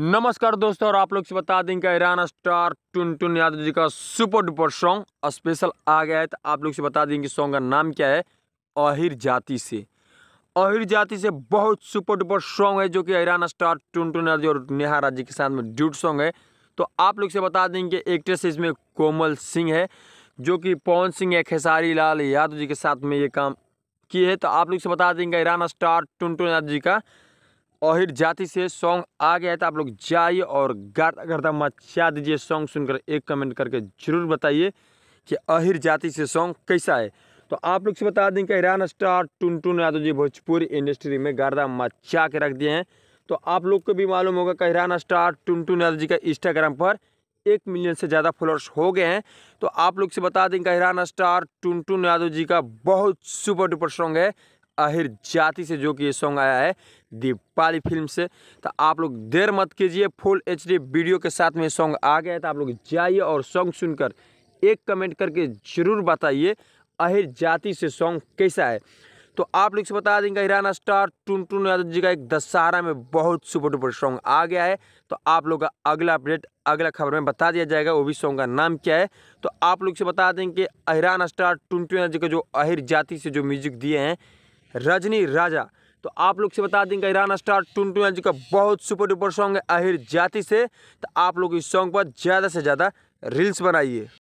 नमस्कार दोस्तों और आप लोग से बता दें कि ईरान स्टार टुन टुन यादव जी का सुपर डुपर सॉन्ग स्पेशल आ गया है तो आप लोग से बता दें कि सॉन्ग का नाम क्या है अहिर जाति से अहिर जाति से बहुत सुपर डुपर सॉन्ग है जो कि ईरान स्टार टुन टुन यादव और नेहा राज्य के साथ में ड्यूट सॉन्ग है तो आप लोग से बता दें कि एक्ट्रेस इसमें कोमल सिंह है जो कि पवन सिंह या खेसारी लाल यादव जी के साथ में ये काम की है तो आप लोग से बता देंगे ईरान स्टार टुनटुन यादव जी का अहिर जाति से सॉन्ग आ गया है तो आप लोग जाइए और गर्दा गर्दा मचा दीजिए सॉन्ग सुनकर एक कमेंट करके ज़रूर बताइए कि अहिर जाति से सॉन्ग कैसा है तो आप लोग से बता दें कि ईरान स्टार टुनटुन यादव जी भोजपुरी इंडस्ट्री में गर्दा मचा के रख दिए हैं तो आप लोग को भी मालूम होगा कि ईरान स्टार टुनटुन यादव जी का इंस्टाग्राम पर एक मिलियन से ज़्यादा फॉलोअर्स हो गए हैं तो आप लोग से बता दें कहरान स्टार टुनटुन यादव जी का बहुत सुपर डुपर सॉन्ग है आहिर जाति से जो कि ये सॉन्ग आया है दीपाली फिल्म से तो आप लोग देर मत कीजिए फुल एच वीडियो के साथ में सॉन्ग आ गया है तो आप लोग जाइए और सॉन्ग सुनकर एक कमेंट करके ज़रूर बताइए आहिर जाति से सॉन्ग कैसा है तो आप लोग से बता देंगे हिराना स्टार टुन टून यादव जी का एक दशहरा में बहुत सुपर डुपर सॉन्ग आ गया है तो आप लोग का अगला अपडेट अगला खबर में बता दिया जाएगा वो भी सॉन्ग का नाम क्या है तो आप लोग से बता दें कि अहिरान स्टार टुन टून यादव जी का जो अहिर जाति से जो म्यूजिक दिए हैं रजनी राजा तो आप लोग से बता देंगे ईरान स्टार टून टून जी का बहुत सुपर डुपर सॉन्ग है अहिर जाति से तो आप लोग इस सॉन्ग पर ज़्यादा से ज़्यादा रील्स बनाइए